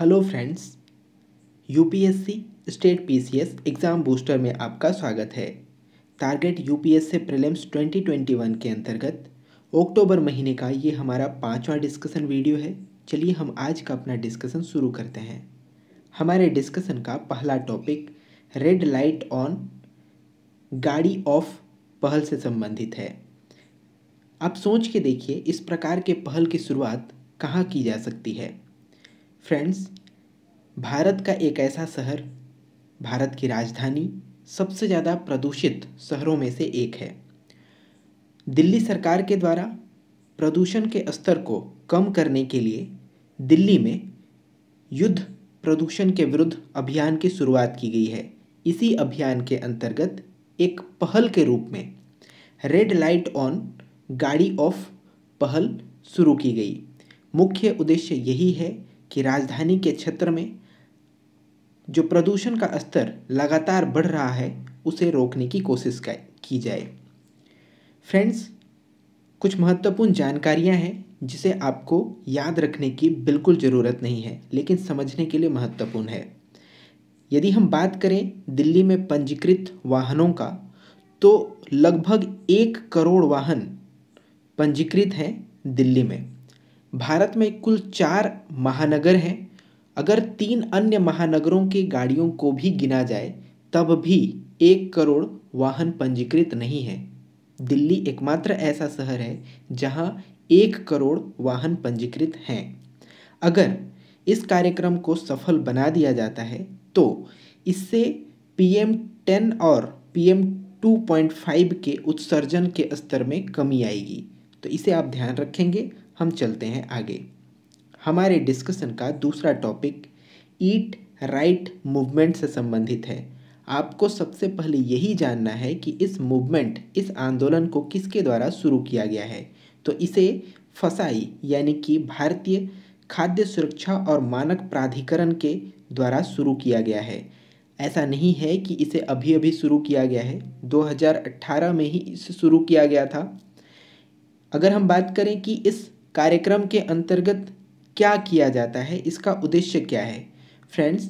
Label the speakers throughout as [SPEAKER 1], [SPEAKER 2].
[SPEAKER 1] hello friends UPSC state PCS exam booster में आपका स्वागत है टारगेट यूपीएससी प्रीलिम्स 2021 के अंतर्गत अक्टूबर महीने का ये हमारा पांचवा डिस्कशन वीडियो है चलिए हम आज का अपना डिस्कशन शुरू करते हैं हमारे डिस्कशन का पहला टॉपिक रेड लाइट ऑन गाड़ी ऑफ पहल से संबंधित है आप सोच के देखिए इस प्रकार के पहल की शुरुआत कहाँ की जा सकती है फ्रेंड्स भारत का एक ऐसा शहर भारत की राजधानी सबसे ज़्यादा प्रदूषित शहरों में से एक है दिल्ली सरकार के द्वारा प्रदूषण के स्तर को कम करने के लिए दिल्ली में युद्ध प्रदूषण के विरुद्ध अभियान की शुरुआत की गई है इसी अभियान के अंतर्गत एक पहल के रूप में रेड लाइट ऑन गाड़ी ऑफ पहल शुरू की गई मुख्य उद्देश्य यही है कि राजधानी के क्षेत्र में जो प्रदूषण का स्तर लगातार बढ़ रहा है उसे रोकने की कोशिश की जाए फ्रेंड्स कुछ महत्वपूर्ण जानकारियां हैं जिसे आपको याद रखने की बिल्कुल ज़रूरत नहीं है लेकिन समझने के लिए महत्वपूर्ण है यदि हम बात करें दिल्ली में पंजीकृत वाहनों का तो लगभग एक करोड़ वाहन पंजीकृत हैं दिल्ली में भारत में कुल चार महानगर हैं अगर तीन अन्य महानगरों की गाड़ियों को भी गिना जाए तब भी एक करोड़ वाहन पंजीकृत नहीं है दिल्ली एकमात्र ऐसा शहर है जहां एक करोड़ वाहन पंजीकृत हैं अगर इस कार्यक्रम को सफल बना दिया जाता है तो इससे पीएम टेन और पीएम 2.5 के उत्सर्जन के स्तर में कमी आएगी तो इसे आप ध्यान रखेंगे हम चलते हैं आगे हमारे डिस्कशन का दूसरा टॉपिक ईट राइट मूवमेंट से संबंधित है आपको सबसे पहले यही जानना है कि इस मूवमेंट इस आंदोलन को किसके द्वारा शुरू किया गया है तो इसे फसाई यानी कि भारतीय खाद्य सुरक्षा और मानक प्राधिकरण के द्वारा शुरू किया गया है ऐसा नहीं है कि इसे अभी अभी शुरू किया गया है 2018 में ही इसे शुरू किया गया था अगर हम बात करें कि इस कार्यक्रम के अंतर्गत क्या किया जाता है इसका उद्देश्य क्या है फ्रेंड्स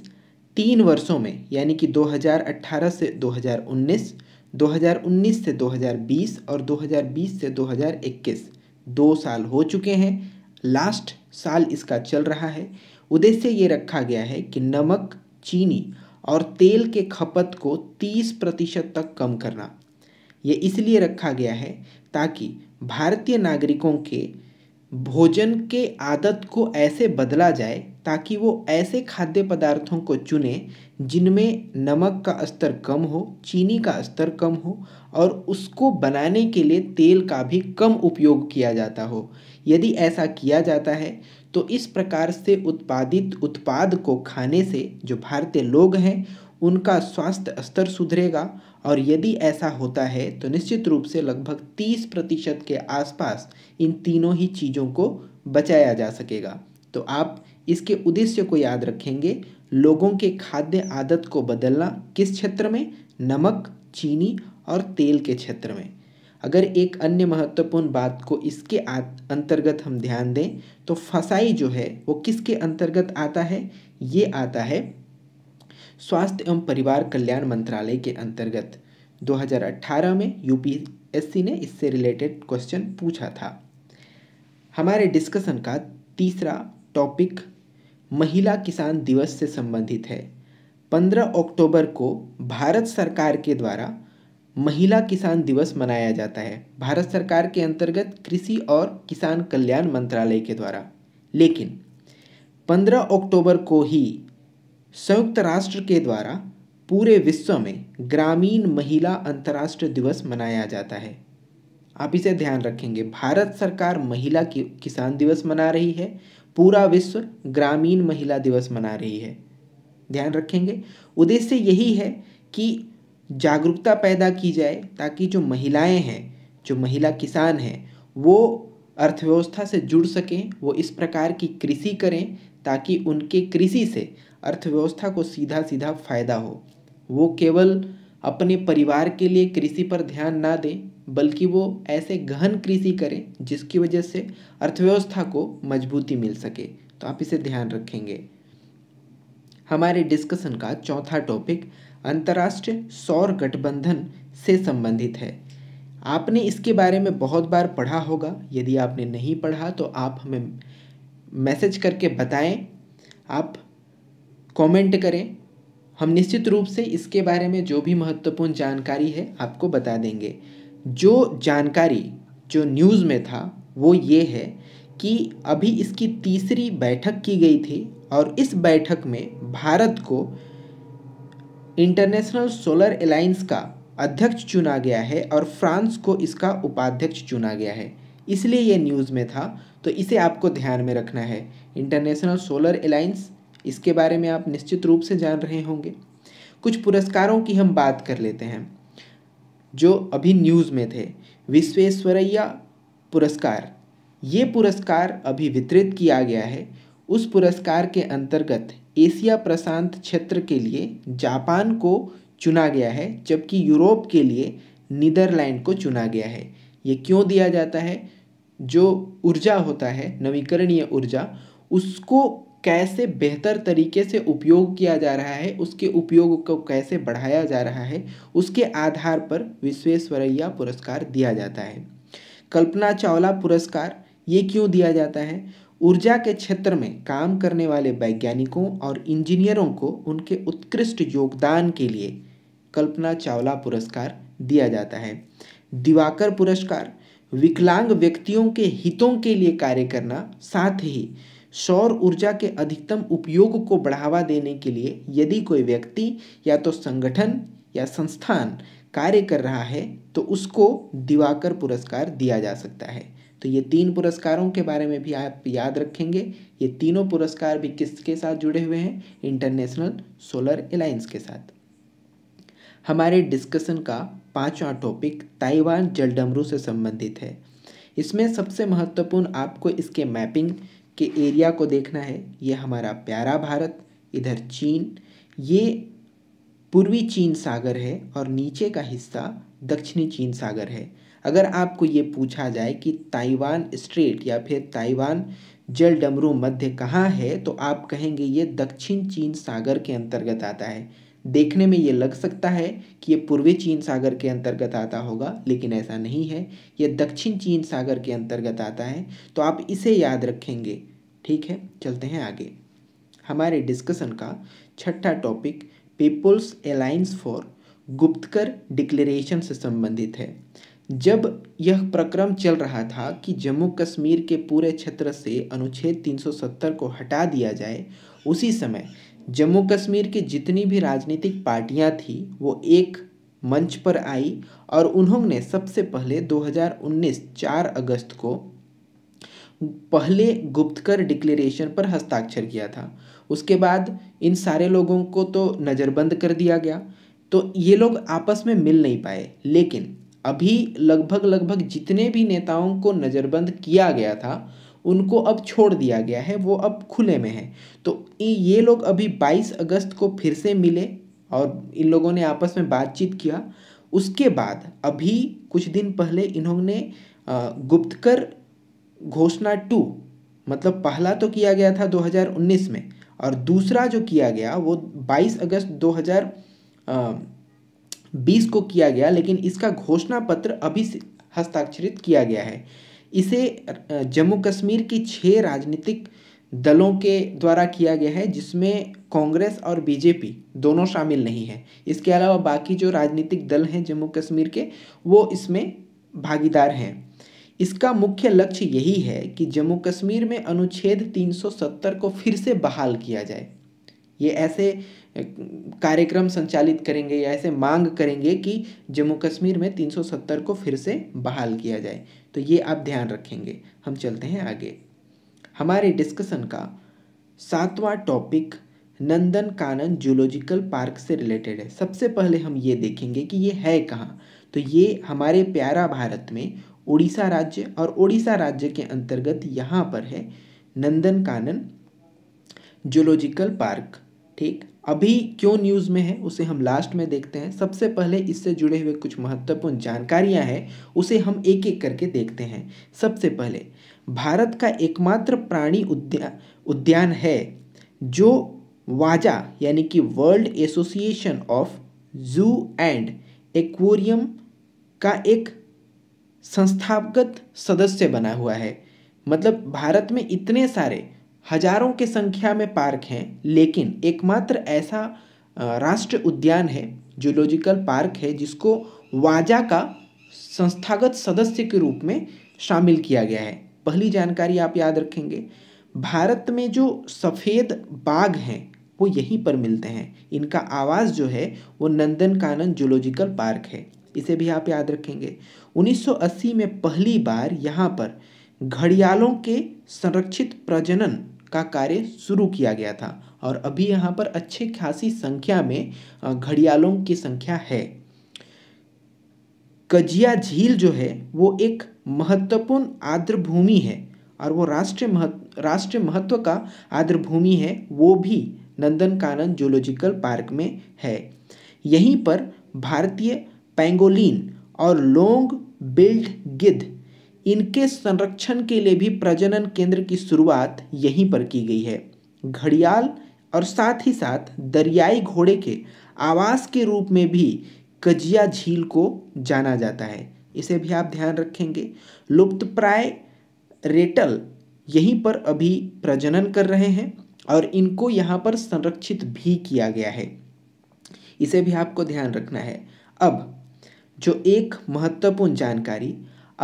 [SPEAKER 1] तीन वर्षों में यानी कि 2018 से 2019, 2019 से 2020 और 2020 से 2021 दो साल हो चुके हैं लास्ट साल इसका चल रहा है उद्देश्य ये रखा गया है कि नमक चीनी और तेल के खपत को 30 प्रतिशत तक कम करना ये इसलिए रखा गया है ताकि भारतीय नागरिकों के भोजन के आदत को ऐसे बदला जाए ताकि वो ऐसे खाद्य पदार्थों को चुने जिनमें नमक का स्तर कम हो चीनी का स्तर कम हो और उसको बनाने के लिए तेल का भी कम उपयोग किया जाता हो यदि ऐसा किया जाता है तो इस प्रकार से उत्पादित उत्पाद को खाने से जो भारतीय लोग हैं उनका स्वास्थ्य स्तर सुधरेगा और यदि ऐसा होता है तो निश्चित रूप से लगभग 30 प्रतिशत के आसपास इन तीनों ही चीज़ों को बचाया जा सकेगा तो आप इसके उद्देश्य को याद रखेंगे लोगों के खाद्य आदत को बदलना किस क्षेत्र में नमक चीनी और तेल के क्षेत्र में अगर एक अन्य महत्वपूर्ण बात को इसके अंतर्गत हम ध्यान दें तो फसाई जो है वो किसके अंतर्गत आता है ये आता है स्वास्थ्य एवं परिवार कल्याण मंत्रालय के अंतर्गत 2018 में यूपीएससी ने इससे रिलेटेड क्वेश्चन पूछा था हमारे डिस्कशन का तीसरा टॉपिक महिला किसान दिवस से संबंधित है 15 अक्टूबर को भारत सरकार के द्वारा महिला किसान दिवस मनाया जाता है भारत सरकार के अंतर्गत कृषि और किसान कल्याण मंत्रालय के द्वारा लेकिन 15 अक्टूबर को ही संयुक्त राष्ट्र के द्वारा पूरे विश्व में ग्रामीण महिला अंतर्राष्ट्रीय दिवस मनाया जाता है आप इसे ध्यान रखेंगे भारत सरकार महिला की किसान दिवस मना रही है पूरा विश्व ग्रामीण महिला दिवस मना रही है ध्यान रखेंगे उद्देश्य यही है कि जागरूकता पैदा की जाए ताकि जो महिलाएं हैं जो महिला किसान हैं वो अर्थव्यवस्था से जुड़ सकें वो इस प्रकार की कृषि करें ताकि उनके कृषि से अर्थव्यवस्था को सीधा सीधा फायदा हो वो केवल अपने परिवार के लिए कृषि पर ध्यान ना दें बल्कि वो ऐसे गहन कृषि करें जिसकी वजह से अर्थव्यवस्था को मजबूती मिल सके तो आप इसे ध्यान रखेंगे हमारे डिस्कशन का चौथा टॉपिक अंतर्राष्ट्रीय सौर गठबंधन से संबंधित है आपने इसके बारे में बहुत बार पढ़ा होगा यदि आपने नहीं पढ़ा तो आप हमें मैसेज करके बताएं आप कमेंट करें हम निश्चित रूप से इसके बारे में जो भी महत्वपूर्ण जानकारी है आपको बता देंगे जो जानकारी जो न्यूज़ में था वो ये है कि अभी इसकी तीसरी बैठक की गई थी और इस बैठक में भारत को इंटरनेशनल सोलर एलायंस का अध्यक्ष चुना गया है और फ्रांस को इसका उपाध्यक्ष चुना गया है इसलिए ये न्यूज़ में था तो इसे आपको ध्यान में रखना है इंटरनेशनल सोलर एलायंस इसके बारे में आप निश्चित रूप से जान रहे होंगे कुछ पुरस्कारों की हम बात कर लेते हैं जो अभी न्यूज़ में थे विश्वेश्वरैया पुरस्कार ये पुरस्कार अभी वितरित किया गया है उस पुरस्कार के अंतर्गत एशिया प्रशांत क्षेत्र के लिए जापान को चुना गया है जबकि यूरोप के लिए नीदरलैंड को चुना गया है ये क्यों दिया जाता है जो ऊर्जा होता है नवीकरणीय ऊर्जा उसको कैसे बेहतर तरीके से उपयोग किया जा रहा है उसके उपयोग को कैसे बढ़ाया जा रहा है उसके आधार पर विश्वेश्वरैया पुरस्कार दिया जाता है कल्पना चावला पुरस्कार ये क्यों दिया जाता है ऊर्जा के क्षेत्र में काम करने वाले वैज्ञानिकों और इंजीनियरों को उनके उत्कृष्ट योगदान के लिए कल्पना चावला पुरस्कार दिया जाता है दिवाकर पुरस्कार विकलांग व्यक्तियों के हितों के लिए कार्य करना साथ ही सौर ऊर्जा के अधिकतम उपयोग को बढ़ावा देने के लिए यदि कोई व्यक्ति या तो संगठन या संस्थान कार्य कर रहा है तो उसको दिवाकर पुरस्कार दिया जा सकता है तो ये तीन पुरस्कारों के बारे में भी आप याद रखेंगे ये तीनों पुरस्कार भी किसके साथ जुड़े हुए हैं इंटरनेशनल सोलर अलायंस के साथ हमारे डिस्कशन का पांचवा टॉपिक ताइवान जलडमरू से संबंधित है इसमें सबसे महत्वपूर्ण आपको इसके मैपिंग के एरिया को देखना है ये हमारा प्यारा भारत इधर चीन ये पूर्वी चीन सागर है और नीचे का हिस्सा दक्षिणी चीन सागर है अगर आपको ये पूछा जाए कि ताइवान स्ट्रेट या फिर ताइवान जल डमरू मध्य कहाँ है तो आप कहेंगे ये दक्षिण चीन सागर के अंतर्गत आता है देखने में ये लग सकता है कि ये पूर्वी चीन सागर के अंतर्गत आता होगा लेकिन ऐसा नहीं है ये दक्षिण चीन सागर के अंतर्गत आता है तो आप इसे याद रखेंगे ठीक है चलते हैं आगे हमारे डिस्कशन का छठा topic People's Alliance for Gupkar declaration से संबंधित है जब यह प्रक्रम चल रहा था कि जम्मू कश्मीर के पूरे क्षेत्र से अनुच्छेद 370 को हटा दिया जाए उसी समय जम्मू कश्मीर की जितनी भी राजनीतिक पार्टियां थीं वो एक मंच पर आई और उन्होंने सबसे पहले 2019 4 अगस्त को पहले गुप्तकर डिक्लेरेशन पर हस्ताक्षर किया था उसके बाद इन सारे लोगों को तो नज़रबंद कर दिया गया तो ये लोग आपस में मिल नहीं पाए लेकिन अभी लगभग लगभग जितने भी नेताओं को नज़रबंद किया गया था उनको अब छोड़ दिया गया है वो अब खुले में है तो ये लोग अभी 22 अगस्त को फिर से मिले और इन लोगों ने आपस में बातचीत किया उसके बाद अभी कुछ दिन पहले इन्होंने गुप्तकर घोषणा टू मतलब पहला तो किया गया था 2019 में और दूसरा जो किया गया वो 22 अगस्त 2020 को किया गया लेकिन इसका घोषणा पत्र अभी हस्ताक्षरित किया गया है इसे जम्मू कश्मीर की छः राजनीतिक दलों के द्वारा किया गया है जिसमें कांग्रेस और बीजेपी दोनों शामिल नहीं है इसके अलावा बाकी जो राजनीतिक दल हैं जम्मू कश्मीर के वो इसमें भागीदार हैं इसका मुख्य लक्ष्य यही है कि जम्मू कश्मीर में अनुच्छेद 370 को फिर से बहाल किया जाए ये ऐसे कार्यक्रम संचालित करेंगे या ऐसे मांग करेंगे कि जम्मू कश्मीर में 370 को फिर से बहाल किया जाए तो ये आप ध्यान रखेंगे हम चलते हैं आगे हमारे डिस्कशन का सातवां topic Nandan Kanan zoological park से रिलेटेड है सबसे पहले हम ये देखेंगे कि ये है कहाँ तो ये हमारे प्यारा भारत में उड़ीसा राज्य और उड़ीसा राज्य के अंतर्गत यहाँ पर है नंदन कानन जूलॉजिकल पार्क ठीक अभी क्यों न्यूज़ में है उसे हम लास्ट में देखते हैं सबसे पहले इससे जुड़े हुए कुछ महत्वपूर्ण जानकारियाँ हैं उसे हम एक एक करके देखते हैं सबसे पहले भारत का एकमात्र प्राणी उद्या उद्यान है जो वाजा यानी कि World Association of zoo and aquarium का एक संस्थागत सदस्य बना हुआ है मतलब भारत में इतने सारे हजारों के संख्या में पार्क हैं लेकिन एकमात्र ऐसा राष्ट्र उद्यान है जूलॉजिकल पार्क है जिसको वाजा का संस्थागत सदस्य के रूप में शामिल किया गया है पहली जानकारी आप याद रखेंगे भारत में जो सफ़ेद बाघ हैं वो यहीं पर मिलते हैं इनका आवास जो है वो नंदनकानन जूलॉजिकल पार्क है इसे भी आप याद रखेंगे 1980 में पहली बार यहाँ पर घड़ियालों के संरक्षित प्रजनन का कार्य शुरू किया गया था और अभी यहाँ पर अच्छे खासी संख्या में घड़ियालों की संख्या है कजिया झील जो है वो एक महत्वपूर्ण आर्द्र भूमि है और वो राष्ट्रीय महत्व राष्ट्रीय महत्व का आर्द्र भूमि है वो भी नंदनकानन जूलॉजिकल पार्क में है यहीं पर भारतीय पैंगोलिन और लोंग बिल्ड गिद्ध इनके संरक्षण के लिए भी प्रजनन केंद्र की शुरुआत यहीं पर की गई है घड़ियाल और साथ ही साथ दरियाई घोड़े के आवास के रूप में भी कजिया झील को जाना जाता है इसे भी आप ध्यान रखेंगे लुप्तप्राय रेटल यहीं पर अभी प्रजनन कर रहे हैं और इनको यहाँ पर संरक्षित भी किया गया है इसे भी आपको ध्यान रखना है अब जो एक महत्वपूर्ण जानकारी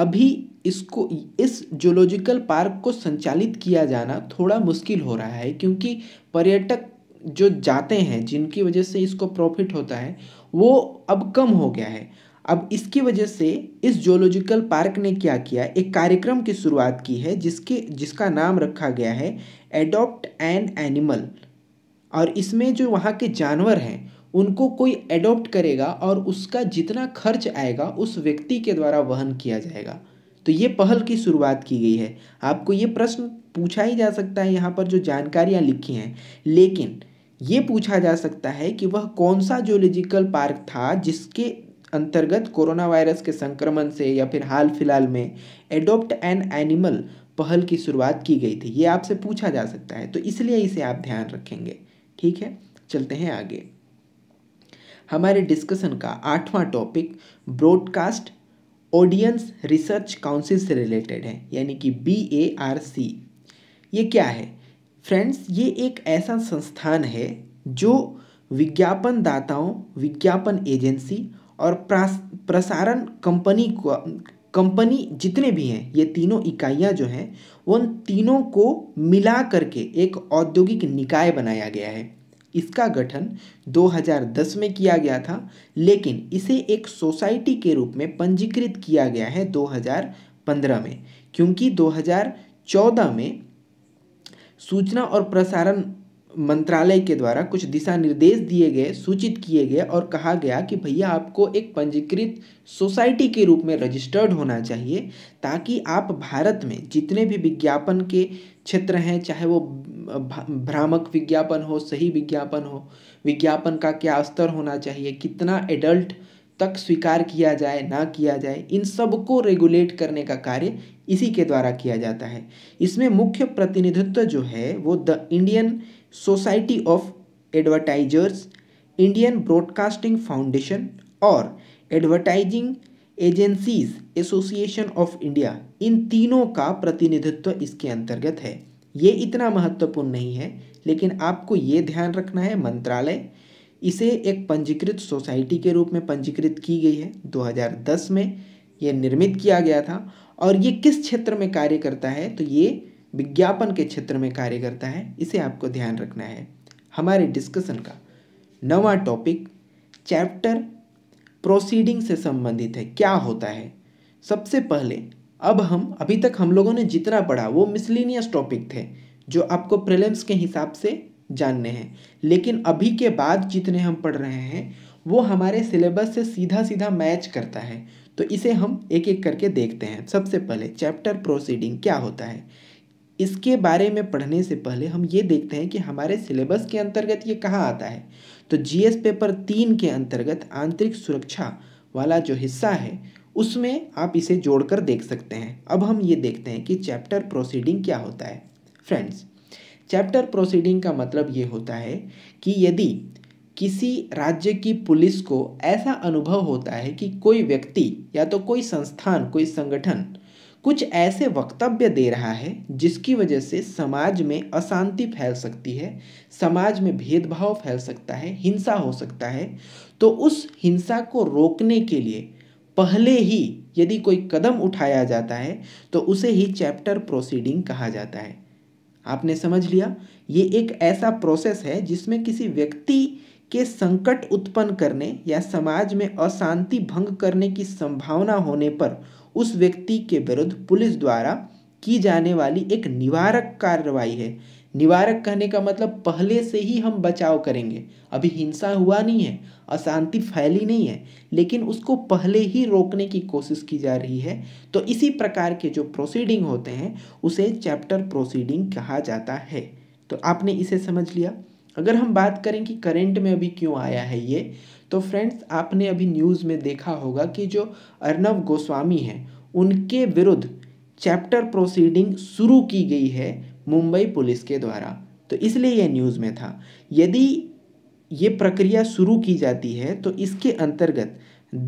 [SPEAKER 1] अभी इसको इस जूलॉजिकल पार्क को संचालित किया जाना थोड़ा मुश्किल हो रहा है क्योंकि पर्यटक जो जाते हैं जिनकी वजह से इसको प्रॉफिट होता है वो अब कम हो गया है अब इसकी वजह से इस जोलॉजिकल पार्क ने क्या किया एक कार्यक्रम की शुरुआत की है जिसके जिसका नाम रखा गया है एडॉप्ट एन एनिमल और इसमें जो वहाँ के जानवर हैं उनको कोई एडॉप्ट करेगा और उसका जितना खर्च आएगा उस व्यक्ति के द्वारा वहन किया जाएगा तो ये पहल की शुरुआत की गई है आपको ये प्रश्न पूछा ही जा सकता है यहाँ पर जो जानकारियाँ लिखी हैं लेकिन ये पूछा जा सकता है कि वह कौन सा जोलॉजिकल पार्क था जिसके अंतर्गत कोरोना वायरस के संक्रमण से या फिर हाल फिलहाल में एडोप्ट एन एनिमल पहल की शुरुआत की गई थी ये आपसे पूछा जा सकता है तो इसलिए इसे आप ध्यान रखेंगे ठीक है चलते हैं आगे हमारे डिस्कशन का आठवां topic broadcast audience research council से रिलेटेड है यानी कि बी ए आर सी ये क्या है फ्रेंड्स ये एक ऐसा संस्थान है जो विज्ञापन दाताओं विज्ञापन एजेंसी और प्रसारण कंपनी को कंपनी जितने भी हैं ये तीनों इकाइयाँ जो हैं उन तीनों को मिला करके एक औद्योगिक निकाय बनाया गया है इसका गठन 2010 में किया गया था लेकिन इसे एक सोसाइटी के रूप में पंजीकृत किया गया है 2015 में क्योंकि 2014 में सूचना और प्रसारण मंत्रालय के द्वारा कुछ दिशा निर्देश दिए गए सूचित किए गए और कहा गया कि भैया आपको एक पंजीकृत सोसाइटी के रूप में रजिस्टर्ड होना चाहिए ताकि आप भारत में जितने भी विज्ञापन के क्षेत्र हैं चाहे वो भ्रामक विज्ञापन हो सही विज्ञापन हो विज्ञापन का क्या स्तर होना चाहिए कितना एडल्ट तक स्वीकार किया जाए ना किया जाए इन सब को रेगुलेट करने का कार्य इसी के द्वारा किया जाता है इसमें मुख्य प्रतिनिधित्व जो है वो the Indian Society of Advertisers Indian Broadcasting Foundation और advertising agencies association of India इन तीनों का प्रतिनिधित्व इसके अंतर्गत है ये इतना महत्वपूर्ण नहीं है लेकिन आपको ये ध्यान रखना है मंत्रालय इसे एक पंजीकृत सोसाइटी के रूप में पंजीकृत की गई है 2010 में ये निर्मित किया गया था और ये किस क्षेत्र में कार्य करता है तो ये विज्ञापन के क्षेत्र में कार्य करता है इसे आपको ध्यान रखना है हमारे डिस्कशन का नवा टॉपिक चैप्टर प्रोसीडिंग से संबंधित है क्या होता है सबसे पहले अब हम अभी तक हम लोगों ने जितना पढ़ा वो मिसलिनियस टॉपिक थे जो आपको प्रिलिम्स के हिसाब से जानने हैं लेकिन अभी के बाद जितने हम पढ़ रहे हैं वो हमारे सिलेबस से सीधा सीधा मैच करता है तो इसे हम एक एक करके देखते हैं सबसे पहले चैप्टर प्रोसीडिंग क्या होता है इसके बारे में पढ़ने से पहले हम ये देखते हैं कि हमारे सिलेबस के अंतर्गत ये कहाँ आता है तो जीएस पेपर तीन के अंतर्गत आंतरिक सुरक्षा वाला जो हिस्सा है उसमें आप इसे जोड़कर देख सकते हैं अब हम ये देखते हैं कि चैप्टर प्रोसीडिंग क्या होता है फ्रेंड्स चैप्टर प्रोसीडिंग का मतलब ये होता है कि यदि किसी राज्य की पुलिस को ऐसा अनुभव होता है कि कोई व्यक्ति या तो कोई संस्थान कोई संगठन कुछ ऐसे वक्तव्य दे रहा है जिसकी वजह से समाज में अशांति फैल सकती है समाज में भेदभाव फैल सकता है हिंसा हो सकता है तो उस हिंसा को रोकने के लिए पहले ही यदि कोई कदम उठाया जाता है तो उसे ही चैप्टर प्रोसीडिंग कहा जाता है आपने समझ लिया ये एक ऐसा प्रोसेस है जिसमें किसी व्यक्ति के संकट उत्पन्न करने या समाज में अशांति भंग करने की संभावना होने पर उस व्यक्ति के विरुद्ध पुलिस द्वारा की जाने वाली एक निवारक कार्रवाई है निवारक कहने का मतलब पहले से ही हम बचाव करेंगे अभी हिंसा हुआ नहीं है अशांति फैली नहीं है लेकिन उसको पहले ही रोकने की कोशिश की जा रही है तो इसी प्रकार के जो प्रोसीडिंग होते हैं उसे चैप्टर प्रोसीडिंग कहा जाता है तो आपने इसे समझ लिया अगर हम बात करें कि करेंट में अभी क्यों आया है ये तो फ्रेंड्स आपने अभी न्यूज़ में देखा होगा कि जो अर्नब गोस्वामी हैं उनके विरुद्ध चैप्टर प्रोसीडिंग शुरू की गई है मुंबई पुलिस के द्वारा तो इसलिए यह न्यूज़ में था यदि ये प्रक्रिया शुरू की जाती है तो इसके अंतर्गत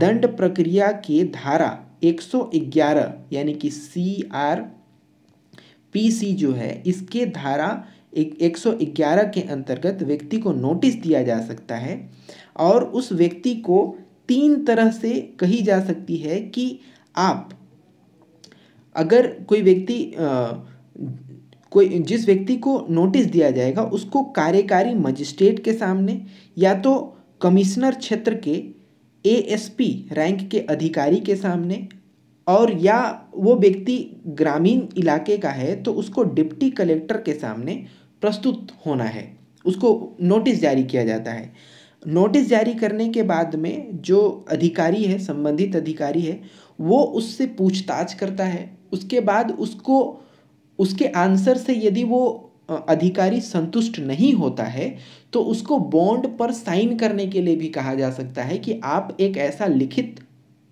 [SPEAKER 1] दंड प्रक्रिया के धारा 111 यानी कि सी आर पी सी जो है इसके धारा एक 111 के अंतर्गत व्यक्ति को नोटिस दिया जा सकता है और उस व्यक्ति को तीन तरह से कही जा सकती है कि आप अगर कोई व्यक्ति कोई जिस व्यक्ति को नोटिस दिया जाएगा उसको कार्यकारी मजिस्ट्रेट के सामने या तो कमिश्नर क्षेत्र के एएसपी रैंक के अधिकारी के सामने और या वो व्यक्ति ग्रामीण इलाके का है तो उसको डिप्टी कलेक्टर के सामने प्रस्तुत होना है उसको नोटिस जारी किया जाता है नोटिस जारी करने के बाद में जो अधिकारी है संबंधित अधिकारी है वो उससे पूछताछ करता है उसके बाद उसको उसके आंसर से यदि वो अधिकारी संतुष्ट नहीं होता है तो उसको बॉन्ड पर साइन करने के लिए भी कहा जा सकता है कि आप एक ऐसा लिखित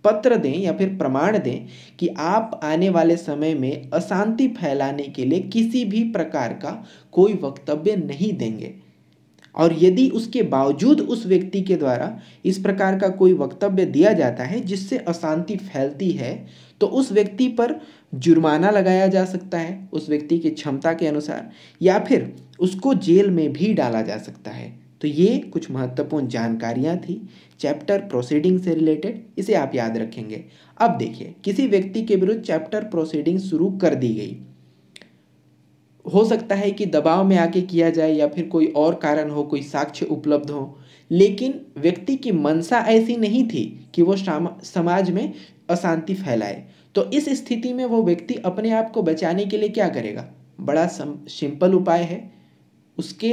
[SPEAKER 1] पत्र दें या फिर प्रमाण दें कि आप आने वाले समय में अशांति फैलाने के लिए किसी भी प्रकार का कोई वक्तव्य नहीं देंगे और यदि उसके बावजूद उस व्यक्ति के द्वारा इस प्रकार का कोई वक्तव्य दिया जाता है जिससे अशांति फैलती है तो उस व्यक्ति पर जुर्माना लगाया जा सकता है उस व्यक्ति की क्षमता के अनुसार या फिर उसको जेल में भी डाला जा सकता है तो ये कुछ महत्वपूर्ण जानकारियाँ थी चैप्टर प्रोसीडिंग से रिलेटेड इसे आप याद रखेंगे अब देखिए किसी व्यक्ति के विरुद्ध चैप्टर प्रोसीडिंग शुरू कर दी गई हो सकता है कि दबाव में आके किया जाए या फिर कोई और कारण हो कोई साक्ष्य उपलब्ध हो लेकिन व्यक्ति की मनसा ऐसी नहीं थी कि वो समाज में अशांति फैलाए तो इस स्थिति में वो व्यक्ति अपने आप को बचाने के लिए क्या करेगा बड़ा सिंपल उपाय है उसके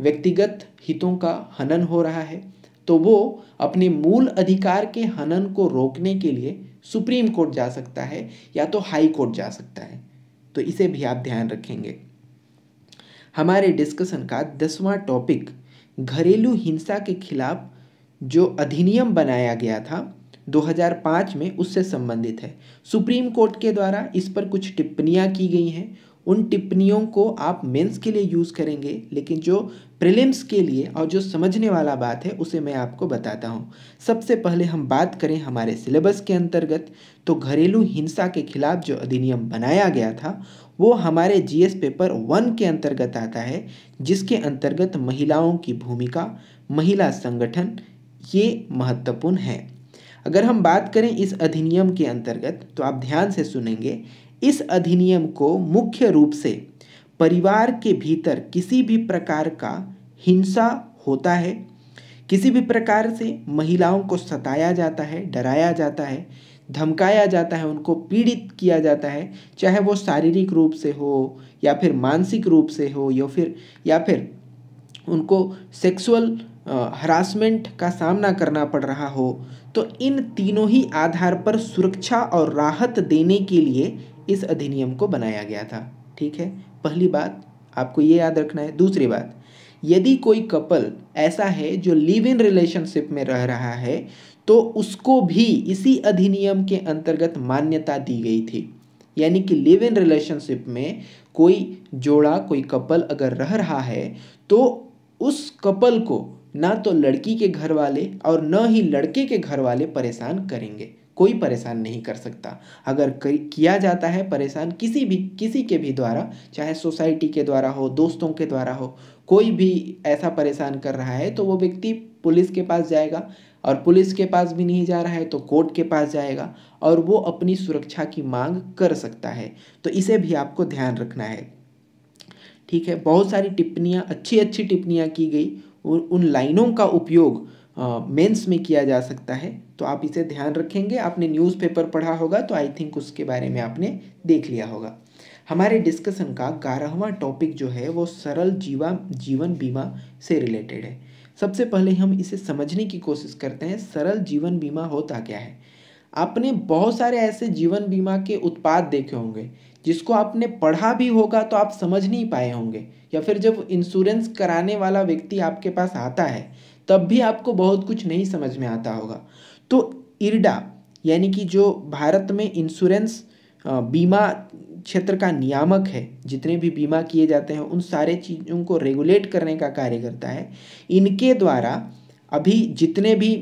[SPEAKER 1] व्यक्तिगत हितों का हनन हो रहा है तो वो अपने मूल अधिकार के हनन को रोकने के लिए सुप्रीम कोर्ट जा सकता है या तो हाई कोर्ट जा सकता है तो इसे भी आप ध्यान रखेंगे हमारे डिस्कशन का दसवां टॉपिक घरेलू हिंसा के खिलाफ जो अधिनियम बनाया गया था 2005 में उससे संबंधित है सुप्रीम कोर्ट के द्वारा इस पर कुछ टिप्पणियाँ की गई हैं उन टिप्पणियों को आप मेंस के लिए यूज़ करेंगे लेकिन जो प्रिलिम्स के लिए और जो समझने वाला बात है उसे मैं आपको बताता हूँ सबसे पहले हम बात करें हमारे सिलेबस के अंतर्गत तो घरेलू हिंसा के खिलाफ जो अधिनियम बनाया गया था वो हमारे जीएस पेपर वन के अंतर्गत आता है जिसके अंतर्गत महिलाओं की भूमिका महिला संगठन ये महत्वपूर्ण है अगर हम बात करें इस अधिनियम के अंतर्गत तो आप ध्यान से सुनेंगे इस अधिनियम को मुख्य रूप से परिवार के भीतर किसी भी प्रकार का हिंसा होता है किसी भी प्रकार से महिलाओं को सताया जाता है डराया जाता है धमकाया जाता है उनको पीड़ित किया जाता है चाहे वो शारीरिक रूप से हो या फिर मानसिक रूप से हो या फिर या फिर उनको सेक्सुअल हरासमेंट का सामना करना पड़ रहा हो तो इन तीनों ही आधार पर सुरक्षा और राहत देने के लिए इस अधिनियम को बनाया गया था ठीक है पहली बात आपको ये याद रखना है दूसरी बात यदि कोई कपल ऐसा है जो लिव इन रिलेशनशिप में रह रहा है तो उसको भी इसी अधिनियम के अंतर्गत मान्यता दी गई थी यानी कि लिव इन रिलेशनशिप में कोई जोड़ा कोई कपल अगर रह रहा है तो उस कपल को ना तो लड़की के घर वाले और न ही लड़के के घर वाले परेशान करेंगे कोई परेशान नहीं कर सकता अगर किया जाता है परेशान किसी भी किसी के भी द्वारा चाहे सोसाइटी के द्वारा हो दोस्तों के द्वारा हो कोई भी ऐसा परेशान कर रहा है तो वो व्यक्ति पुलिस के पास जाएगा और पुलिस के पास भी नहीं जा रहा है तो कोर्ट के पास जाएगा और वो अपनी सुरक्षा की मांग कर सकता है तो इसे भी आपको ध्यान रखना है ठीक है बहुत सारी टिप्पणियाँ अच्छी अच्छी टिप्पणियाँ की गई उन लाइनों का उपयोग मेंस में किया जा सकता है तो आप इसे ध्यान रखेंगे आपने न्यूज़पेपर पढ़ा होगा तो आई थिंक उसके बारे में आपने देख लिया होगा हमारे डिस्कशन का ग्यारहवा टॉपिक जो है वो सरल जीवा जीवन बीमा से रिलेटेड है सबसे पहले हम इसे समझने की कोशिश करते हैं सरल जीवन बीमा होता क्या है आपने बहुत सारे ऐसे जीवन बीमा के उत्पाद देखे होंगे जिसको आपने पढ़ा भी होगा तो आप समझ नहीं पाए होंगे या फिर जब इंश्योरेंस कराने वाला व्यक्ति आपके पास आता है तब भी आपको बहुत कुछ नहीं समझ में आता होगा तो इरडा यानी कि जो भारत में इंश्योरेंस बीमा क्षेत्र का नियामक है जितने भी बीमा किए जाते हैं उन सारे चीज़ों को रेगुलेट करने का कार्य करता है इनके द्वारा अभी जितने भी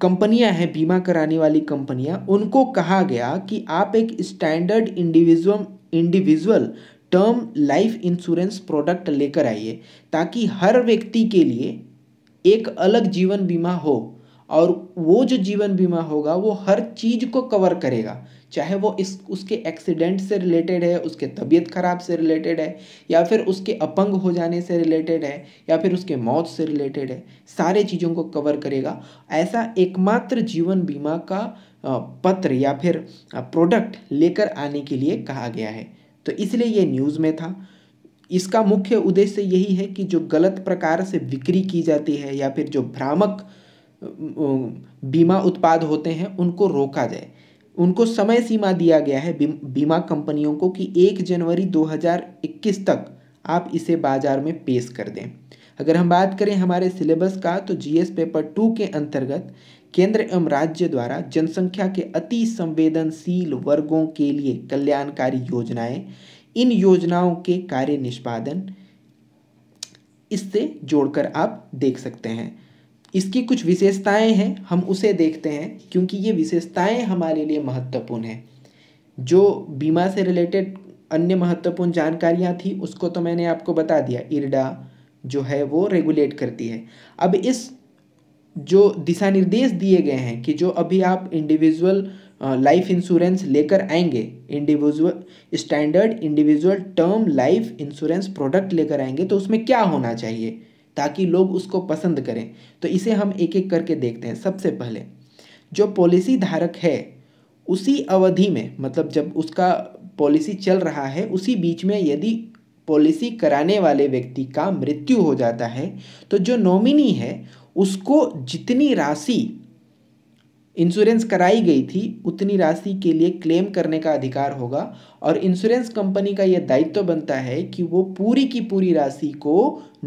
[SPEAKER 1] कंपनियां हैं बीमा कराने वाली कंपनियां उनको कहा गया कि आप एक standard individual individual term life insurance product लेकर आइए ताकि हर व्यक्ति के लिए एक अलग जीवन बीमा हो और वो जो जीवन बीमा होगा वो हर चीज़ को कवर करेगा चाहे वो इस उसके एक्सीडेंट से रिलेटेड है उसके तबीयत खराब से रिलेटेड है या फिर उसके अपंग हो जाने से रिलेटेड है या फिर उसके मौत से रिलेटेड है सारे चीज़ों को कवर करेगा ऐसा एकमात्र जीवन बीमा का पत्र या फिर प्रोडक्ट लेकर आने के लिए कहा गया है तो इसलिए ये न्यूज़ में था इसका मुख्य उद्देश्य यही है कि जो गलत प्रकार से बिक्री की जाती है या फिर जो भ्रामक बीमा उत्पाद होते हैं उनको रोका जाए उनको समय सीमा दिया गया है बीमा कंपनियों को कि एक जनवरी 2021 तक आप इसे बाज़ार में पेश कर दें अगर हम बात करें हमारे सिलेबस का तो जीएस पेपर टू के अंतर्गत केंद्र एवं राज्य द्वारा जनसंख्या के अति संवेदनशील वर्गों के लिए कल्याणकारी योजनाएं इन योजनाओं के कार्य निष्पादन इससे जोड़कर आप देख सकते हैं इसकी कुछ विशेषताएं हैं हम उसे देखते हैं क्योंकि ये विशेषताएं हमारे लिए महत्वपूर्ण हैं जो बीमा से रिलेटेड अन्य महत्वपूर्ण जानकारियाँ थी उसको तो मैंने आपको बता दिया इरडा जो है वो रेगुलेट करती है अब इस जो दिशा निर्देश दिए गए हैं कि जो अभी आप इंडिविजुअल लाइफ इंश्योरेंस लेकर आएंगे individual standard individual term life insurance product लेकर आएंगे तो उसमें क्या होना चाहिए ताकि लोग उसको पसंद करें तो इसे हम एक एक करके देखते हैं सबसे पहले जो पॉलिसी धारक है उसी अवधि में मतलब जब उसका पॉलिसी चल रहा है उसी बीच में यदि पॉलिसी कराने वाले व्यक्ति का मृत्यु हो जाता है तो जो नॉमिनी है उसको जितनी राशि इंश्योरेंस कराई गई थी उतनी राशि के लिए क्लेम करने का अधिकार होगा और इंश्योरेंस कंपनी का यह दायित्व बनता है कि वो पूरी की पूरी राशि को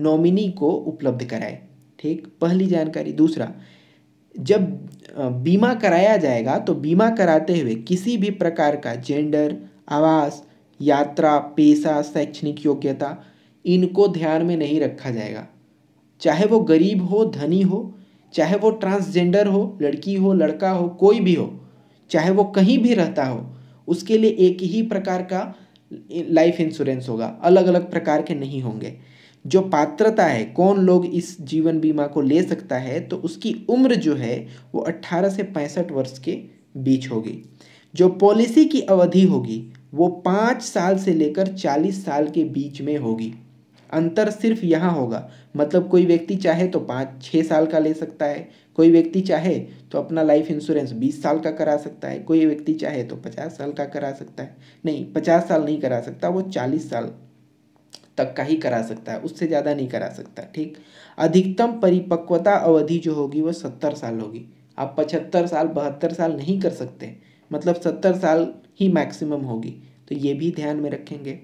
[SPEAKER 1] नॉमिनी को उपलब्ध कराए ठीक पहली जानकारी दूसरा जब बीमा कराया जाएगा तो बीमा कराते हुए किसी भी प्रकार का जेंडर आवास यात्रा पेशा शैक्षणिक योग्यता इनको ध्यान में नहीं रखा जाएगा चाहे वो गरीब हो धनी हो चाहे वो ट्रांसजेंडर हो लड़की हो लड़का हो कोई भी हो चाहे वो कहीं भी रहता हो उसके लिए एक ही प्रकार का लाइफ इंश्योरेंस होगा अलग अलग प्रकार के नहीं होंगे जो पात्रता है कौन लोग इस जीवन बीमा को ले सकता है तो उसकी उम्र जो है वो 18 से पैंसठ वर्ष के बीच होगी जो पॉलिसी की अवधि होगी वो पाँच साल से लेकर चालीस साल के बीच में होगी अंतर सिर्फ यहाँ होगा मतलब कोई व्यक्ति चाहे तो पाँच छः साल का ले सकता है कोई व्यक्ति चाहे तो अपना लाइफ इंश्योरेंस बीस साल का करा सकता है कोई व्यक्ति चाहे तो पचास साल का करा सकता है नहीं पचास साल नहीं करा सकता वो चालीस साल तक का ही करा सकता है उससे ज़्यादा नहीं करा सकता ठीक अधिकतम परिपक्वता अवधि जो होगी वो सत्तर साल होगी आप पचहत्तर साल बहत्तर साल नहीं कर सकते मतलब सत्तर साल ही मैक्सिमम होगी तो ये भी ध्यान में रखेंगे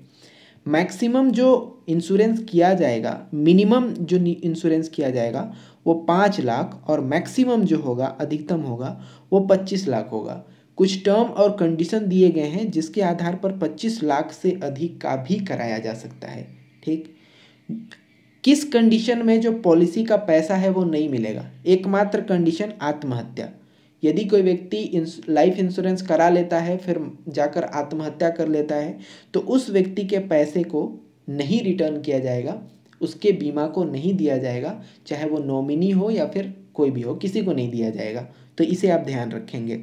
[SPEAKER 1] मैक्सिमम जो इंश्योरेंस किया जाएगा मिनिमम जो इंश्योरेंस किया जाएगा वो पाँच लाख और मैक्सिमम जो होगा अधिकतम होगा वो पच्चीस लाख होगा कुछ टर्म और कंडीशन दिए गए हैं जिसके आधार पर पच्चीस लाख से अधिक का भी कराया जा सकता है ठीक किस कंडीशन में जो पॉलिसी का पैसा है वो नहीं मिलेगा एकमात्र कंडीशन आत्महत्या यदि कोई व्यक्ति इंस, लाइफ इंश्योरेंस करा लेता है फिर जाकर आत्महत्या कर लेता है तो उस व्यक्ति के पैसे को नहीं रिटर्न किया जाएगा उसके बीमा को नहीं दिया जाएगा चाहे वो नॉमिनी हो या फिर कोई भी हो किसी को नहीं दिया जाएगा तो इसे आप ध्यान रखेंगे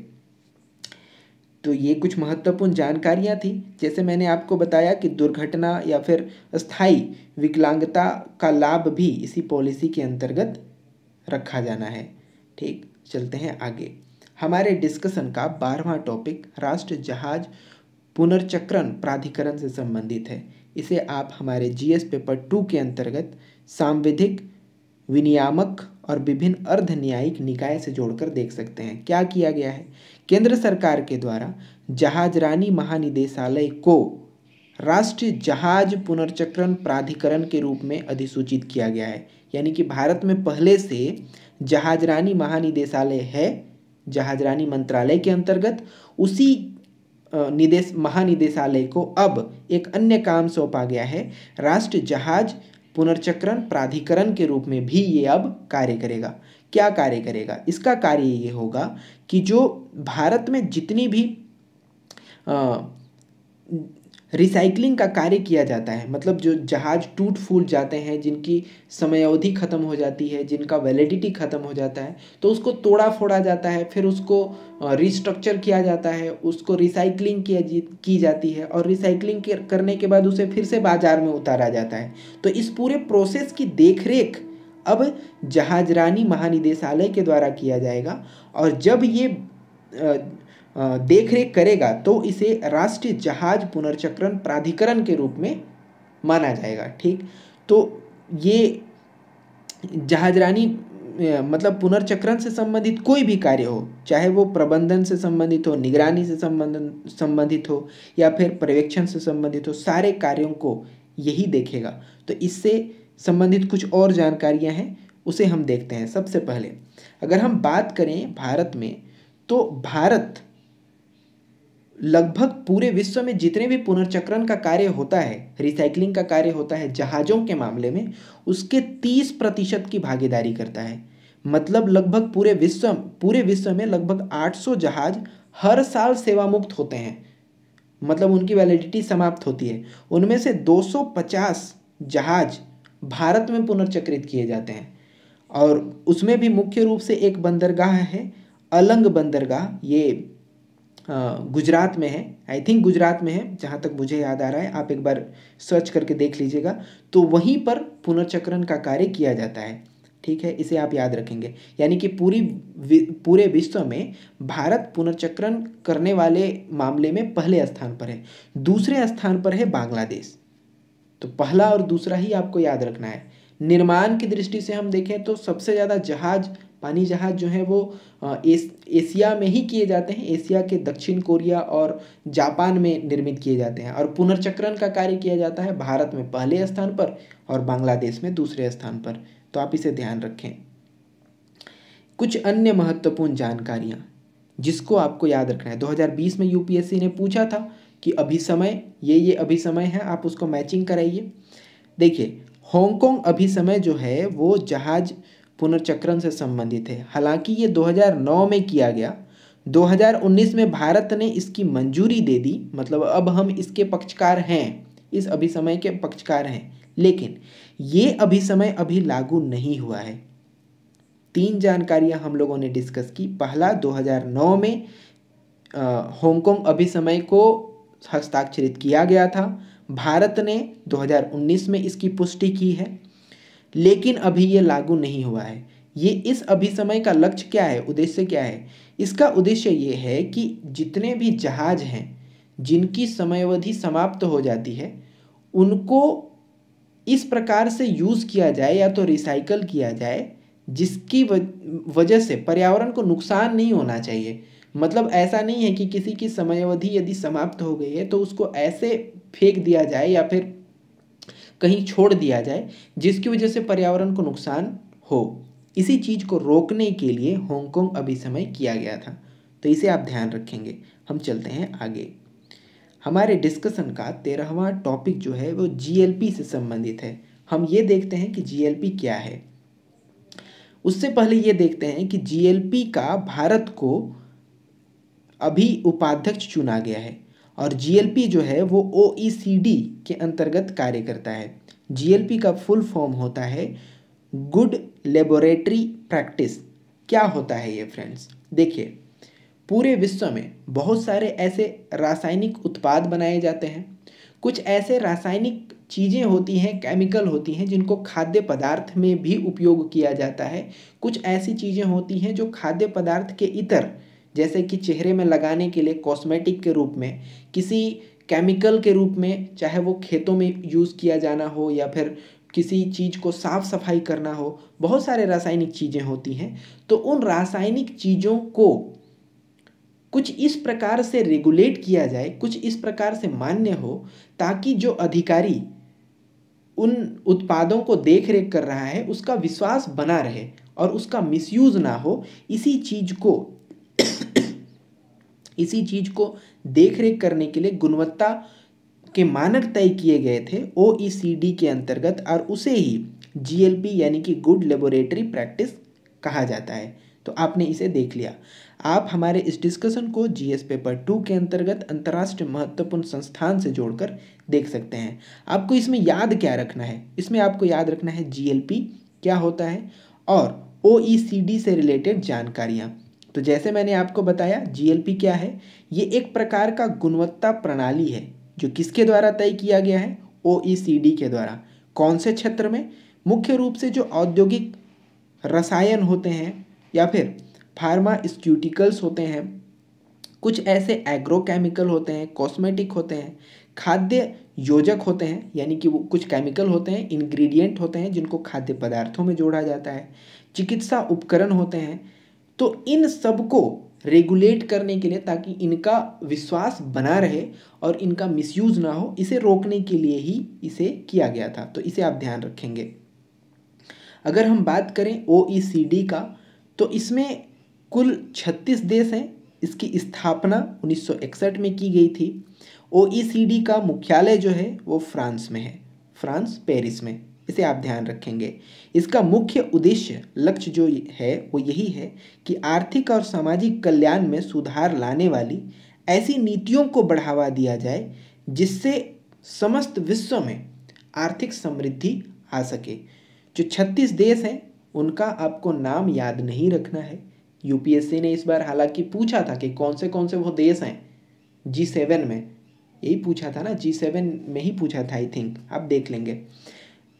[SPEAKER 1] तो ये कुछ महत्वपूर्ण जानकारियाँ थी जैसे मैंने आपको बताया कि दुर्घटना या फिर स्थायी विकलांगता का लाभ भी इसी पॉलिसी के अंतर्गत रखा जाना है ठीक चलते हैं आगे हमारे डिस्कशन का बारहवा टॉपिक राष्ट्र जहाज पुनर्चक्रण प्राधिकरण से संबंधित है इसे आप हमारे जीएस पेपर टू के अंतर्गत सांविधिक विनियामक और विभिन्न अर्ध न्यायिक निकाय से जोड़कर देख सकते हैं क्या किया गया है केंद्र सरकार के द्वारा जहाजरानी महानिदेशालय को राष्ट्रीय जहाज पुनर्चक्रण प्राधिकरण के रूप में अधिसूचित किया गया है यानी कि भारत में पहले से जहाजरानी महानिदेशालय है जहाजरानी मंत्रालय के अंतर्गत उसी निदेश महानिदेशालय को अब एक अन्य काम सौंपा गया है राष्ट्र जहाज पुनर्चक्रण प्राधिकरण के रूप में भी ये अब कार्य करेगा क्या कार्य करेगा इसका कार्य ये होगा कि जो भारत में जितनी भी रिसाइकलिंग का कार्य किया जाता है मतलब जो जहाज टूट फूट जाते हैं जिनकी समयावधि ख़त्म हो जाती है जिनका वैलिडिटी ख़त्म हो जाता है तो उसको तोड़ा फोड़ा जाता है फिर उसको रिस्ट्रक्चर किया जाता है उसको रिसाइकलिंग किया की जाती है और रिसाइकलिंग करने के बाद उसे फिर से बाज़ार में उतारा जाता है तो इस पूरे प्रोसेस की देखरेख अब जहाजरानी महानिदेशालय के द्वारा किया जाएगा और जब ये देखरेख करेगा तो इसे राष्ट्रीय जहाज पुनर्चक्रण प्राधिकरण के रूप में माना जाएगा ठीक तो ये जहाजरानी मतलब पुनर्चक्रण से संबंधित कोई भी कार्य हो चाहे वो प्रबंधन से संबंधित हो निगरानी से संबंधन संबंधित हो या फिर पर्यवेक्षण से संबंधित हो सारे कार्यों को यही देखेगा तो इससे संबंधित कुछ और जानकारियां हैं उसे हम देखते हैं सबसे पहले अगर हम बात करें भारत में तो भारत लगभग पूरे विश्व में जितने भी पुनर्चक्रण का कार्य होता है रिसाइकलिंग का कार्य होता है जहाज़ों के मामले में उसके तीस प्रतिशत की भागीदारी करता है मतलब लगभग पूरे विश्व पूरे विश्व में लगभग 800 जहाज हर साल सेवामुक्त होते हैं मतलब उनकी वैलिडिटी समाप्त होती है उनमें से 250 जहाज भारत में पुनर्चक्रित किए जाते हैं और उसमें भी मुख्य रूप से एक बंदरगाह है अलंग बंदरगाह ये गुजरात में है आई थिंक गुजरात में है जहाँ तक मुझे याद आ रहा है आप एक बार सर्च करके देख लीजिएगा तो वहीं पर पुनर्चक्रण का कार्य किया जाता है ठीक है इसे आप याद रखेंगे यानी कि पूरी पूरे विश्व में भारत पुनर्चक्रण करने वाले मामले में पहले स्थान पर है दूसरे स्थान पर है बांग्लादेश तो पहला और दूसरा ही आपको याद रखना है निर्माण की दृष्टि से हम देखें तो सबसे ज़्यादा जहाज पानी जहाज़ जो है वो एस, एशिया में ही किए जाते हैं एशिया के दक्षिण कोरिया और जापान में निर्मित किए जाते हैं और पुनर्चक्रण का कार्य किया जाता है भारत में पहले स्थान पर और बांग्लादेश में दूसरे स्थान पर तो आप इसे ध्यान रखें कुछ अन्य महत्वपूर्ण जानकारियाँ जिसको आपको याद रखना है 2020 में यूपीएससी ने पूछा था कि अभी समय ये ये अभी समय है आप उसको मैचिंग कराइए देखिए हांगकांग अभी समय जो है वो जहाज पुनर्चक्रण से संबंधित है हालांकि ये 2009 में किया गया 2019 में भारत ने इसकी मंजूरी दे दी मतलब अब हम इसके पक्षकार हैं इस अभिसमय के पक्षकार हैं लेकिन ये अभिसमय अभी लागू नहीं हुआ है तीन जानकारियां हम लोगों ने डिस्कस की पहला 2009 में हांगकांग अभिसमय को हस्ताक्षरित किया गया था भारत ने 2019 में इसकी पुष्टि की है लेकिन अभी ये लागू नहीं हुआ है ये इस अभिसमय का लक्ष्य क्या है उद्देश्य क्या है इसका उद्देश्य ये है कि जितने भी जहाज हैं जिनकी समयावधि समाप्त हो जाती है उनको इस प्रकार से यूज़ किया जाए या तो रिसाइकल किया जाए जिसकी वजह से पर्यावरण को नुकसान नहीं होना चाहिए मतलब ऐसा नहीं है कि किसी की समयावधि यदि समाप्त हो गई है तो उसको ऐसे फेंक दिया जाए या फिर कहीं छोड़ दिया जाए जिसकी वजह से पर्यावरण को नुकसान हो इसी चीज़ को रोकने के लिए अभी समय किया गया था तो इसे आप ध्यान रखेंगे हम चलते हैं आगे हमारे डिस्कशन का तेरहवा टॉपिक जो है वो जीएलपी से संबंधित है हम ये देखते हैं कि जीएलपी क्या है उससे पहले ये देखते हैं कि जीएलपी का भारत को अभी उपाध्यक्ष चुना गया है और जी जो है वो ओ e के अंतर्गत कार्य करता है जी का फुल फॉर्म होता है गुड लेबोरेटरी प्रैक्टिस क्या होता है ये फ्रेंड्स देखिए पूरे विश्व में बहुत सारे ऐसे रासायनिक उत्पाद बनाए जाते हैं कुछ ऐसे रासायनिक चीज़ें होती हैं केमिकल होती हैं जिनको खाद्य पदार्थ में भी उपयोग किया जाता है कुछ ऐसी चीज़ें होती हैं जो खाद्य पदार्थ के इतर जैसे कि चेहरे में लगाने के लिए कॉस्मेटिक के रूप में किसी केमिकल के रूप में चाहे वो खेतों में यूज़ किया जाना हो या फिर किसी चीज़ को साफ़ सफाई करना हो बहुत सारे रासायनिक चीज़ें होती हैं तो उन रासायनिक चीज़ों को कुछ इस प्रकार से रेगुलेट किया जाए कुछ इस प्रकार से मान्य हो ताकि जो अधिकारी उन उत्पादों को देख रेख कर रहा है उसका विश्वास बना रहे और उसका मिसयूज़ ना हो इसी चीज़ को इसी चीज़ को देख रेख करने के लिए गुणवत्ता के मानक तय किए गए थे ओ e के अंतर्गत और उसे ही जी यानी कि गुड लेबोरेटरी प्रैक्टिस कहा जाता है तो आपने इसे देख लिया आप हमारे इस डिस्कशन को जीएस पेपर टू के अंतर्गत अंतर्राष्ट्रीय महत्वपूर्ण संस्थान से जोड़कर देख सकते हैं आपको इसमें याद क्या रखना है इसमें आपको याद रखना है जीएलपी क्या होता है और ओ e से रिलेटेड जानकारियाँ तो जैसे मैंने आपको बताया जी क्या है ये एक प्रकार का गुणवत्ता प्रणाली है जो किसके द्वारा तय किया गया है ओ e के द्वारा कौन से क्षेत्र में मुख्य रूप से जो औद्योगिक रसायन होते हैं या फिर फार्मास्यूटिकल्स होते हैं कुछ ऐसे एग्रोकेमिकल होते हैं कॉस्मेटिक होते हैं खाद्य योजक होते हैं यानी कि वो कुछ केमिकल होते हैं इंग्रेडिएंट होते हैं जिनको खाद्य पदार्थों में जोड़ा जाता है चिकित्सा उपकरण होते हैं तो इन सब को रेगुलेट करने के लिए ताकि इनका विश्वास बना रहे और इनका मिसयूज़ ना हो इसे रोकने के लिए ही इसे किया गया था तो इसे आप ध्यान रखेंगे अगर हम बात करें ओ e का तो इसमें कुल 36 देश हैं इसकी स्थापना 1961 में की गई थी ओ e का मुख्यालय जो है वो फ्रांस में है फ्रांस पेरिस में इसे आप ध्यान रखेंगे इसका मुख्य उद्देश्य लक्ष्य जो है वो यही है कि आर्थिक और सामाजिक कल्याण में सुधार लाने वाली ऐसी नीतियों को बढ़ावा दिया जाए जिससे समस्त विश्व में आर्थिक समृद्धि आ सके जो छत्तीस देश हैं उनका आपको नाम याद नहीं रखना है यूपीएससी ने इस बार हालांकि पूछा था कि कौन से कौन से वो देश हैं जी सेवन में यही पूछा था ना जी सेवन में ही पूछा था आई थिंक आप देख लेंगे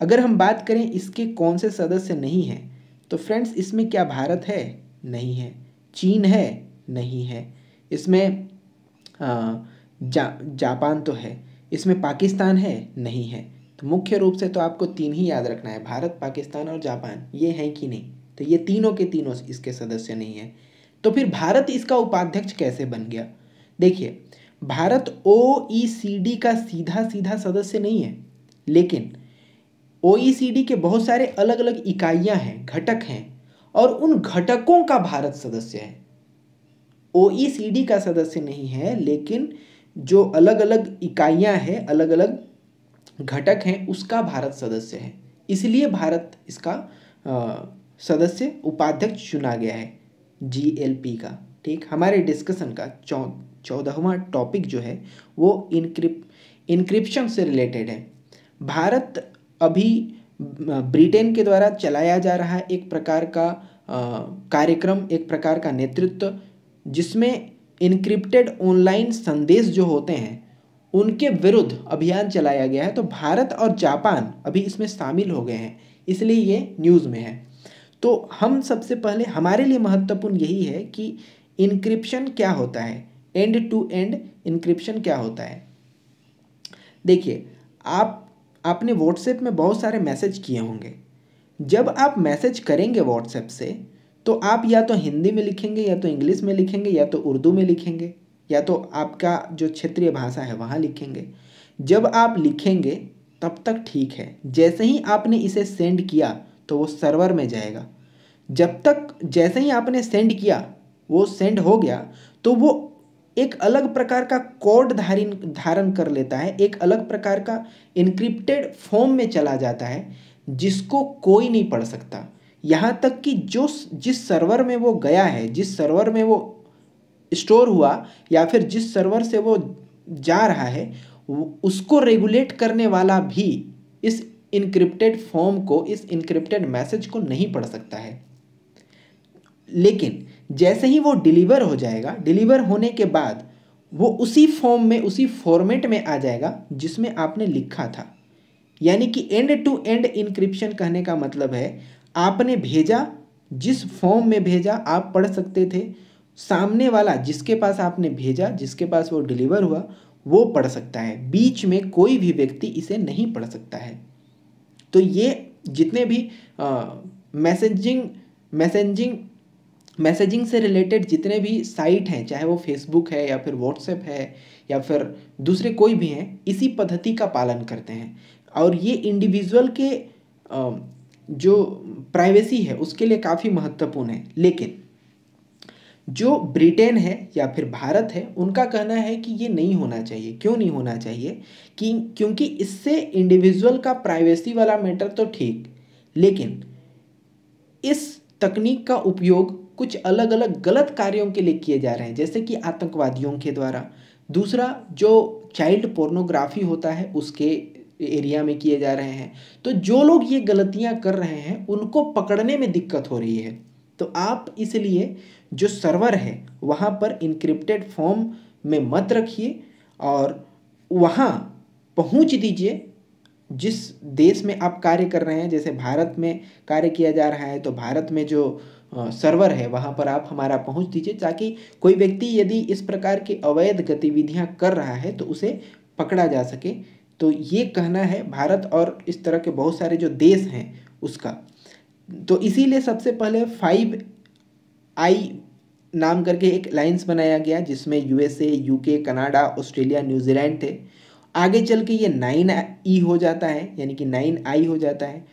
[SPEAKER 1] अगर हम बात करें इसके कौन से सदस्य नहीं हैं तो फ्रेंड्स इसमें क्या भारत है नहीं है चीन है नहीं है इसमें आ, जा, जापान तो है इसमें पाकिस्तान है नहीं है तो मुख्य रूप से तो आपको तीन ही याद रखना है भारत पाकिस्तान और जापान ये हैं कि नहीं तो ये तीनों के तीनों इसके सदस्य नहीं हैं तो फिर भारत इसका उपाध्यक्ष कैसे बन गया देखिए भारत ओ e का सीधा सीधा सदस्य नहीं है लेकिन ओ के बहुत सारे अलग अलग इकाइयाँ हैं घटक हैं और उन घटकों का भारत सदस्य है ओ का सदस्य नहीं है लेकिन जो अलग अलग इकाइयाँ हैं अलग अलग घटक हैं उसका भारत सदस्य है इसलिए भारत इसका आ, सदस्य उपाध्यक्ष चुना गया है जी एल पी का ठीक हमारे डिस्कशन का चौ चौदहवा टॉपिक जो है वो इनक्रिप इनक्रिप्शन से रिलेटेड है भारत अभी ब्रिटेन के द्वारा चलाया जा रहा एक प्रकार का कार्यक्रम एक प्रकार का नेतृत्व जिसमें इनक्रिप्टेड ऑनलाइन संदेश जो होते हैं उनके विरुद्ध अभियान चलाया गया है तो भारत और जापान अभी इसमें शामिल हो गए हैं इसलिए ये न्यूज़ में है तो हम सबसे पहले हमारे लिए महत्वपूर्ण यही है कि इनक्रिप्शन क्या होता है एंड टू एंड इनक्रिप्शन क्या होता है देखिए आप आपने व्हाट्सएप में बहुत सारे मैसेज किए होंगे जब आप मैसेज करेंगे व्हाट्सएप से तो आप या तो हिंदी में लिखेंगे या तो इंग्लिश में लिखेंगे या तो उर्दू में लिखेंगे या तो आपका जो क्षेत्रीय भाषा है वहाँ लिखेंगे जब आप लिखेंगे तब तक ठीक है जैसे ही आपने इसे सेंड किया तो वो सर्वर में जाएगा जब तक जैसे ही आपने सेंड किया वो सेंड हो गया तो वो एक अलग प्रकार का कोड धारिन धारण कर लेता है एक अलग प्रकार का इनक्रिप्टेड फॉर्म में चला जाता है जिसको कोई नहीं पढ़ सकता यहाँ तक कि जो जिस सर्वर में वो गया है जिस सर्वर में वो स्टोर हुआ या फिर जिस सर्वर से वो जा रहा है उसको रेगुलेट करने वाला भी इस इनक्रिप्टेड फॉर्म को इस इनक्रिप्टेड मैसेज को नहीं पढ़ सकता है लेकिन जैसे ही वो डिलीवर हो जाएगा डिलीवर होने के बाद वो उसी फॉर्म में उसी फॉर्मेट में आ जाएगा जिसमें आपने लिखा था यानी कि एंड टू एंड इंक्रिप्शन कहने का मतलब है आपने भेजा जिस फॉर्म में भेजा आप पढ़ सकते थे सामने वाला जिसके पास आपने भेजा जिसके पास वो डिलीवर हुआ वो पढ़ सकता है बीच में कोई भी व्यक्ति इसे नहीं पढ़ सकता है तो ये जितने भी मैसेजिंग मैसेजिंग मैसेजिंग से रिलेटेड जितने भी साइट हैं चाहे वो फेसबुक है या फिर व्हाट्सएप है या फिर दूसरे कोई भी हैं इसी पद्धति का पालन करते हैं और ये इंडिविजुअल के जो प्राइवेसी है उसके लिए काफ़ी महत्वपूर्ण है लेकिन जो ब्रिटेन है या फिर भारत है उनका कहना है कि ये नहीं होना चाहिए क्यों नहीं होना चाहिए कि क्योंकि इससे इंडिविजुअल का प्राइवेसी वाला मैटर तो ठीक लेकिन इस तकनीक का उपयोग कुछ अलग अलग गलत कार्यों के लिए किए जा रहे हैं जैसे कि आतंकवादियों के द्वारा दूसरा जो चाइल्ड पोर्नोग्राफी होता है उसके एरिया में किए जा रहे हैं तो जो लोग ये गलतियां कर रहे हैं उनको पकड़ने में दिक्कत हो रही है तो आप इसलिए जो सर्वर है वहाँ पर इनक्रिप्टेड फॉर्म में मत रखिए और वहाँ पहुँच दीजिए जिस देश में आप कार्य कर रहे हैं जैसे भारत में कार्य किया जा रहा है तो भारत में जो सर्वर है वहाँ पर आप हमारा पहुँच दीजिए ताकि कोई व्यक्ति यदि इस प्रकार की अवैध गतिविधियाँ कर रहा है तो उसे पकड़ा जा सके तो ये कहना है भारत और इस तरह के बहुत सारे जो देश हैं उसका तो इसीलिए सबसे पहले फाइव आई नाम करके एक लाइन्स बनाया गया जिसमें USA UK Canada Australia New Zealand थे आगे चल के ये नाइन ई e हो जाता है यानी कि नाइन आई हो जाता है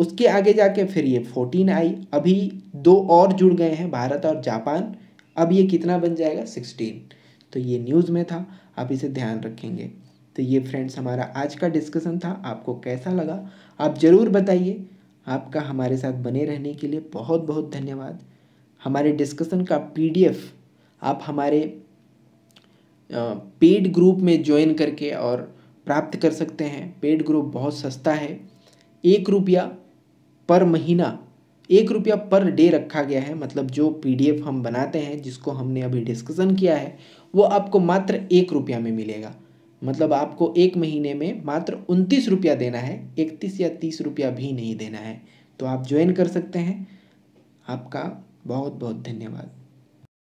[SPEAKER 1] उसके आगे जाके फिर ये फोर्टीन आई अभी दो और जुड़ गए हैं भारत और जापान अब ये कितना बन जाएगा सिक्सटीन तो ये न्यूज़ में था आप इसे ध्यान रखेंगे तो ये फ्रेंड्स हमारा आज का डिस्कशन था आपको कैसा लगा आप ज़रूर बताइए आपका हमारे साथ बने रहने के लिए बहुत बहुत धन्यवाद हमारे डिस्कशन का पीडीएफ आप हमारे पेड ग्रुप में ज्वाइन करके और प्राप्त कर सकते हैं पेड ग्रुप बहुत सस्ता है एक रुपया पर महीना एक रुपया पर डे रखा गया है मतलब जो पीडीएफ हम बनाते हैं जिसको हमने अभी डिस्कशन किया है वो आपको मात्र एक रुपया में मिलेगा मतलब आपको एक महीने में मात्र उनतीस रुपया देना है इकतीस या तीस रुपया भी नहीं देना है तो आप ज्वाइन कर सकते हैं आपका बहुत बहुत धन्यवाद